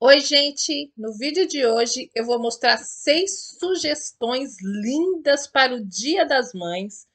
Oi, gente! No vídeo de hoje eu vou mostrar seis sugestões lindas para o Dia das Mães.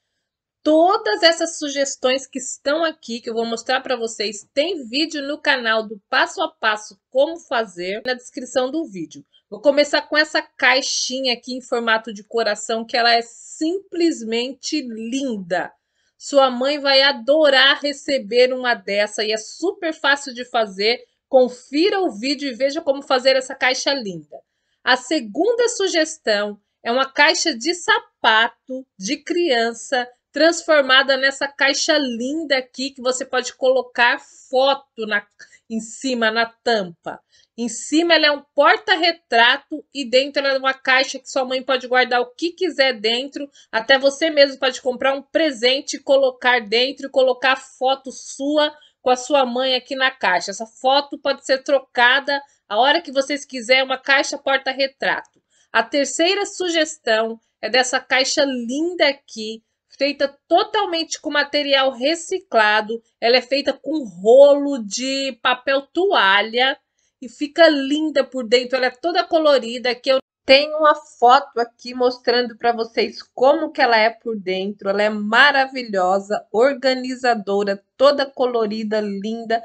Todas essas sugestões que estão aqui, que eu vou mostrar para vocês, tem vídeo no canal do passo a passo como fazer na descrição do vídeo. Vou começar com essa caixinha aqui em formato de coração, que ela é simplesmente linda. Sua mãe vai adorar receber uma dessa e é super fácil de fazer Confira o vídeo e veja como fazer essa caixa linda. A segunda sugestão é uma caixa de sapato de criança transformada nessa caixa linda aqui que você pode colocar foto na, em cima na tampa. Em cima ela é um porta-retrato e dentro ela é uma caixa que sua mãe pode guardar o que quiser dentro. Até você mesmo pode comprar um presente e colocar dentro e colocar foto sua com a sua mãe aqui na caixa. Essa foto pode ser trocada a hora que vocês quiserem, uma caixa porta-retrato. A terceira sugestão é dessa caixa linda aqui, feita totalmente com material reciclado. Ela é feita com rolo de papel toalha e fica linda por dentro. Ela é toda colorida, que eu tem uma foto aqui mostrando para vocês como que ela é por dentro. Ela é maravilhosa, organizadora, toda colorida, linda,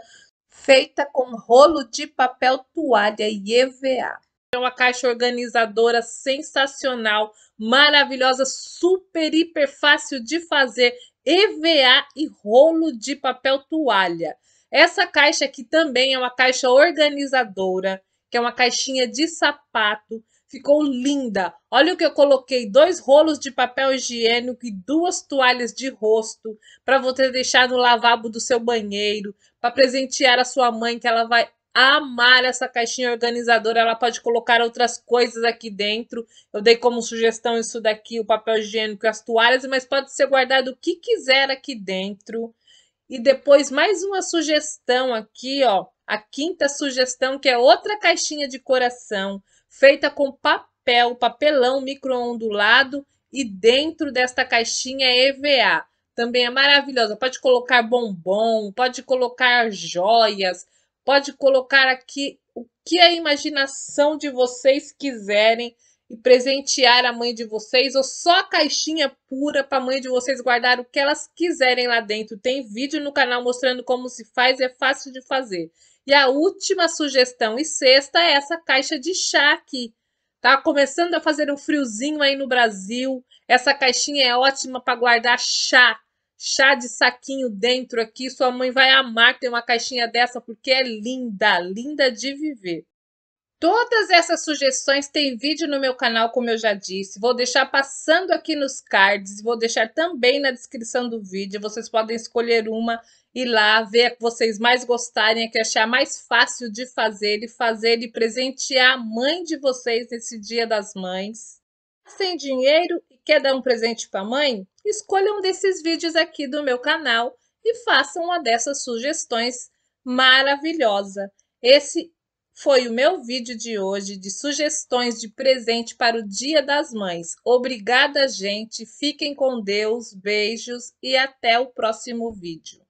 feita com rolo de papel toalha e EVA. É uma caixa organizadora sensacional, maravilhosa, super hiper fácil de fazer, EVA e rolo de papel toalha. Essa caixa aqui também é uma caixa organizadora, que é uma caixinha de sapato Ficou linda. Olha o que eu coloquei: dois rolos de papel higiênico e duas toalhas de rosto para você deixar no lavabo do seu banheiro, para presentear a sua mãe, que ela vai amar essa caixinha organizadora. Ela pode colocar outras coisas aqui dentro. Eu dei como sugestão isso daqui, o papel higiênico e as toalhas, mas pode ser guardado o que quiser aqui dentro. E depois mais uma sugestão aqui, ó. A quinta sugestão que é outra caixinha de coração feita com papel, papelão microondulado e dentro desta caixinha EVA. Também é maravilhosa. Pode colocar bombom, pode colocar joias, pode colocar aqui o que a imaginação de vocês quiserem e presentear a mãe de vocês ou só a caixinha pura para a mãe de vocês guardar o que elas quiserem lá dentro. Tem vídeo no canal mostrando como se faz, é fácil de fazer. E a última sugestão e sexta é essa caixa de chá aqui. Tá começando a fazer um friozinho aí no Brasil. Essa caixinha é ótima para guardar chá, chá de saquinho dentro aqui. Sua mãe vai amar ter uma caixinha dessa porque é linda, linda de viver. Todas essas sugestões têm vídeo no meu canal, como eu já disse. Vou deixar passando aqui nos cards, vou deixar também na descrição do vídeo. Vocês podem escolher uma e lá ver a que vocês mais gostarem, a que achar mais fácil de fazer e fazer e presentear a mãe de vocês nesse Dia das Mães. Sem dinheiro e quer dar um presente para a mãe? Escolha um desses vídeos aqui do meu canal e faça uma dessas sugestões maravilhosa. Esse foi o meu vídeo de hoje de sugestões de presente para o Dia das Mães. Obrigada, gente. Fiquem com Deus. Beijos e até o próximo vídeo.